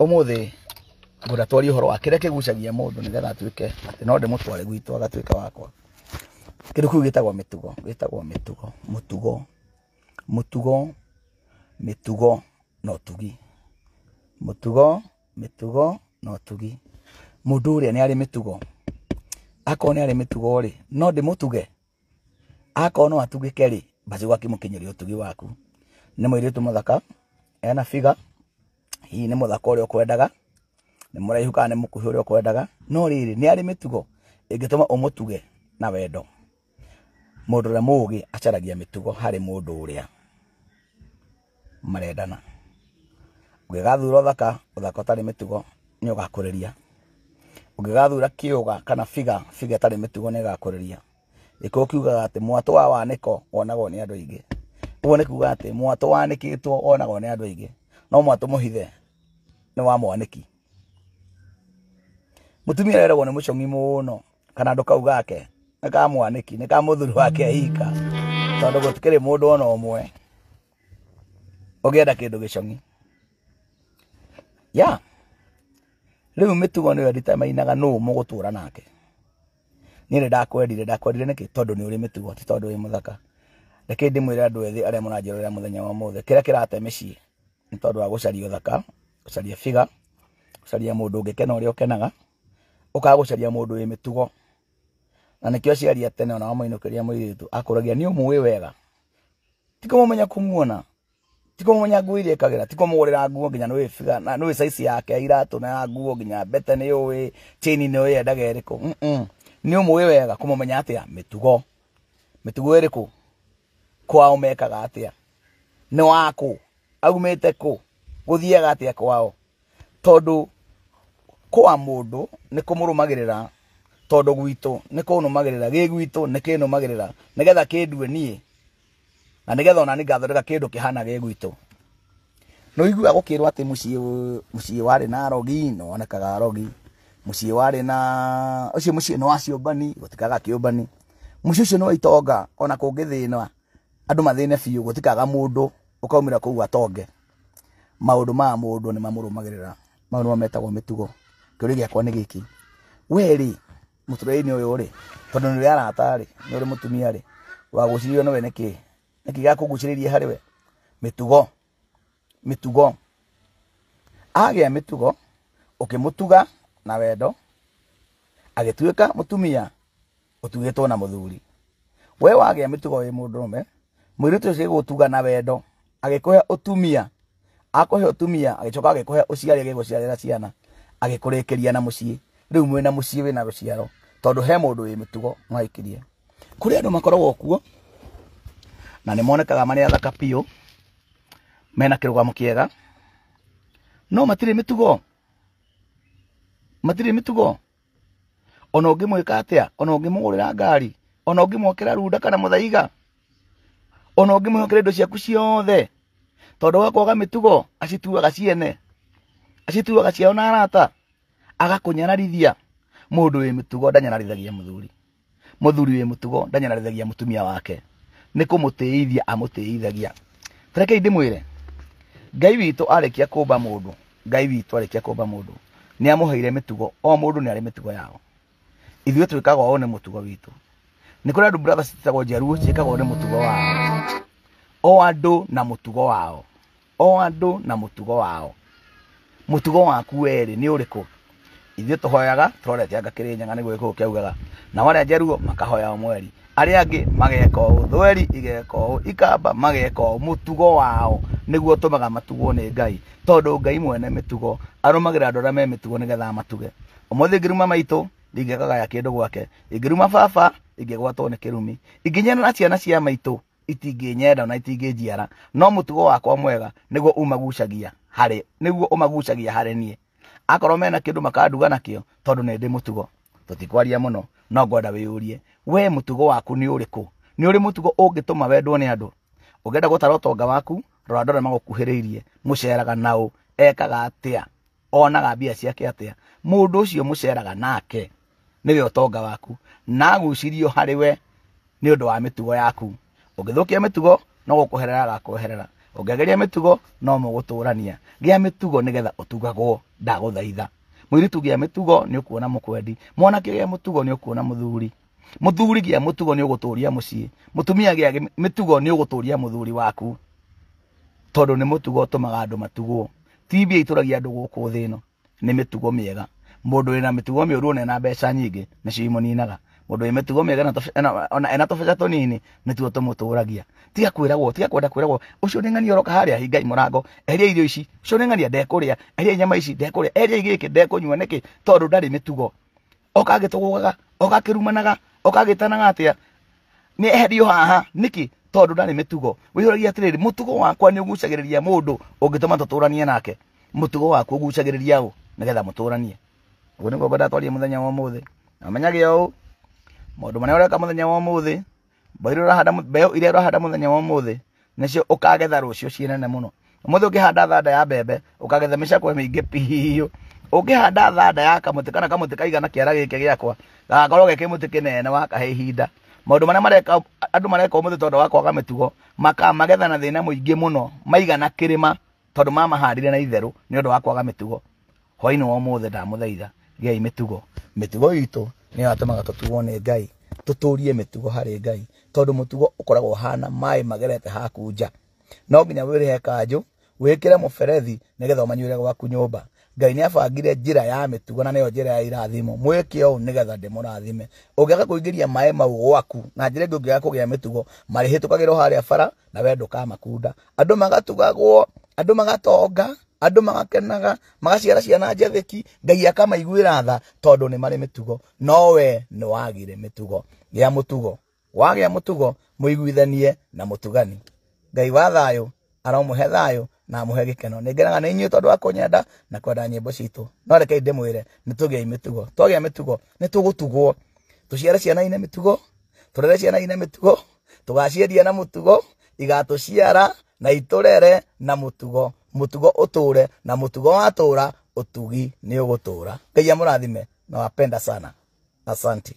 umuthi ngura twari uhoro wa kireke gucagia mundu nigetha atuike ati no ndimutware gwitwa gatuika wakwa kindu kiu gitagwo mitugo gitagwo mitugo mutugo mutugo mitugo no tugi mutugo mitugo no tugi mundu uria ni ari mitugo akorwo ni ari mitugo ri no ndimutuge akorwo no atugike ri basi gwakimukinyiria utugi waku ni mwiritu muthaka ena figure hihi nä må thaka å rä a å kwendaga nä må raihu kana nä må kuhä å rä a å kwendaga no rä rä nä arä mä tugo ä ngä tå ma å må tuge na wendo må ndå å rä a må gä acaragia mä tugo harä må ndå å rä a marendana å ngä gathura å thaka å thaka å tarä mä tugo nä å gakå rä ria å ngä gathura kä å ga kana biga biga tarä mä tugo nä gakå rä ria gä korwo kiugaga atä mwatå wa wanäko wonagwo nä andå aingä å guo nä kuga atä mwatå wanä kä two onagwo nä andå aingä no mwatå må hithe ni wa mwaniki mutumia reragwo ni mucomi muno kana ndu kau gake ni ka mwaniki ni ka muthuri wake ika tondu gutikiri mundu ona umwe ugienda kindu gicongi ya riu mitugo niyo ndita mainaga nuu mugutura nake niä rä ndakwendire ndakwendire nä kä tondå nä å rä mä tugo ti tondå wä må thaka reke ndä mwä re andå ethä arä a må ranjä rorera må thenya wa må thä kä rä a kä rate mä ciä nä tondå wa gå caria å thaka gucaria figa gucaria mundu ungikena uria ukenaga ukaga gucaria mundu wi mitugo na nikio aciari a tene ona wamwinukiria muiritu akuragia ni umuwi wega tikumumenya kumuona tikumumenya nguo iria ikagira tikumugurira nguo nginya nä biga na nä caici yake iratå na nguo nginya mbete nä å ä chini nä å ä endaga ä rä kå nä å mwä wega kå mumenya atä a mä tugo mä tugo ä rä kå kwao mekaga atä a nä wakå aumä te guthiaga atia kwao tondu kwa mundu ni kumurumagirira tondu gwitu ni kunumagirira gi gwitu ni kinumagirira nigetha kindue nie na nigetha ona ningathondeka kindu kihana gi gwitu no igua gukirwo ati mucii mucii wari na rogi no onekaga rogi mucii wari na ucio mucii no bani gutikaga kiumbani mucii ucio no itonga ona kungithina andu mathine biu gutikaga mundu ukaumira kuu atonge maudu ma mundu ni mamurumagirira mau nimo metagwo mitugo kiuria giakwa ni giki we ri muturire-ini uyu ri tondu ni uri arata ri ni uri mutumia ri waguciririo niwe niki niki giakuguciririe hari we mitugo mitugo agia mitugo ukimutuga na wendo agituika mutumia utugitwo na muthuri we wagia mitugo wi mundurume mwiritu ucio gutuga na wendo agikuhe utumia akuhe utumia agicoka agikuhe uciari agiguciarira ciana agikurikiria na mucii riu mwina mucii wina ruciaro tondu he mundu wi mitugo mwaikirie kuri andu makoragwo kuo na ni monekaga mari athaka pio mena kirugamo kiega no matire mitugo matire mitugo ona ũngĩmwĩka atĩa ona ũngĩmũgũrĩra ngari ona ũngĩmwakĩra runda kana mũthaiga ona ũngĩmwĩkĩra indo ciaku ciothe tondu wa kwaga mitugo acituaga ciene acituaga ciao na arata agakunyararithia mundu wi mitugo ndanyararithagia muthuri muthuri wi mutugo ndanyararithagia mutumia wake nä kå må tä ithia amå tä ithagia tarekei ndä mwä re ngai witå arä kia kå mba må ndå ngai witå arä kia kå mba må ndå nä amå heire mä tugo o må ndå nä arä mä tugo yao ithuä twä kaga oo nä må tugo witå nä kå rä andå citätagwo njaruo ciä kagwo nä må tugo wao o andå na må wao o andu na mutugo wao mutugo tugo waku werä nä å rä kå ithuä tå hoyaga tå roretianga kä rä nyaga nä gwä kå kä augaga nao makahoya o mweri arä angä mageka å thweri igeka å ikamba mageka å må wao niguo tumaga matugo ni ngai tondu ngai mwene mitugo arumagira arå magä me mitugo ni nä getha matuge å ngiruma maitu ngä ruma maitå gwake ingiruma baba ingä gwatwo nä kä rumi ciana cia maitu itingĩnyenda na itingĩnjiara no mutugo wakwa mwega nĩguo umagucagia hari nĩguo umagucagia hari nie akorwo mena kindu makanduga nakio tondu nĩ ndĩ mũtugo tũtikwaria mũno no ngwenda wiurie we mutugo waku nĩ ũrĩkũ ni uri mutugo ungituma wendwo ni andu ungenda gutara ũtonga waku rora andũ arĩa magũkuhĩrĩirie mũceraga naũ ekaga atĩa onaga mbia ciake atia mũndũ ucio muceraga nake nĩwe ũtonga waku nagucirio hari we ni ũndũ wa mitugo yaku ungithukia mitugo no gukuherera ga kuherera ungegeria mitugo no muguturania gia mitugo nigetha utugagwo ndaguthaitha mwiritu gia mitugo ni ukuona mukwendi mwana gia mutugo ni ukuona muthuri muthuri gia mutugo ni uguturia mucii mutumia gia mitugo ni uguturia muthuri waku tondu ni mutugo utumaga andu matugwo tibia ituragia andu guku thi ni mitugo miega mundu ina mitugo miuru na mbeca nyingi nicio imuninaga mundu wä metugo mä ena tåbeca tå nini nä tuo tå må tå ragia tiga kwä ragwo tiga kwenda kwä ragwo å cio nä ng'ania roka harä a hingai må eria irio ici ucio cio nä ng'ania eria nyama ici ndekå rä eria igiki kä ndekå nyua nä kä tondå ndarä mä tugo okagä tå gågaga okagä rumanaga okagä tanaga atä a nä eherio haha nä kä tondå ndarä mä tugo wä wakwa ni ugucagiriria mundu rä ria må nake mutugo tugo waku å gucagä rä ria å nä getha må tå wa må thä namenyage maundu maria ureka muthenya wa muthi mbeu urahanda mbeu iria urahanda muthenya wa muthi nicio ukagetha rucio ci nene muno umuthi ukihanda thanda ya mbembe ukagetha micakwe miingi piu ukihanda thanda ya kamuti kana kamuti kaigana kiara giki giakwa gagakorwo geki muti kinene wakahe ihinda maundu maria mareka andu mareka umuthi tondu wa kwaga mitugo makamagetha na thina muingi muno maigana kirima tondu mamahandire na itheru ni undu wa kwaga mitugo hwaini wa umuthi ndamuthaitha giai mitugo mitugo itu nä yo atåmaga tå tuone ngai tå tå rie mä tugo harä ngai tondå må tugo å koragwo hana maä magerete haku nja no nginya wä rä he kanjå wä kä re må berethi nä getha å manyuä gwaku nyå mba ngai nä abangire njä ra ya mä tugo na nä yo njä ra ya irathimo mwä ke å nä getha ndä må rathime å ngä aga kå ingä ria maä mau gwaku na njä ra ä ngä å ngä aga kå gä a mä tugo marä hä tå kagä rwo harä a bara na we ndå kamakunda andå magatugagwo andå magatonga andå magakenaga magaciara ciana njetheki ngai akamaiguä tha tondå nä marä mä tugo nowe nä wagä re mä tugo gä a må tugo wagä a må tugo må iguithanie na må tugani ngai wa thayå aromå he thayå na må he gä keno nä ngenaga nä inyuä tondå wa kå nyenda na kwenda nyä mbo citå no rekei ndä mwä re nä tå gä ai mä tugo twagä a mä tugo nä tå gå tugwo tå ciare ciana-inä mä tugo tå rere ciana-inä mä tugo tå gaciendia na må tugo igatå ciara na itå rere na må tugo mutugo uture na mutugo watura utugi nĩ ũgũtũra ngai na wapenda sana asanti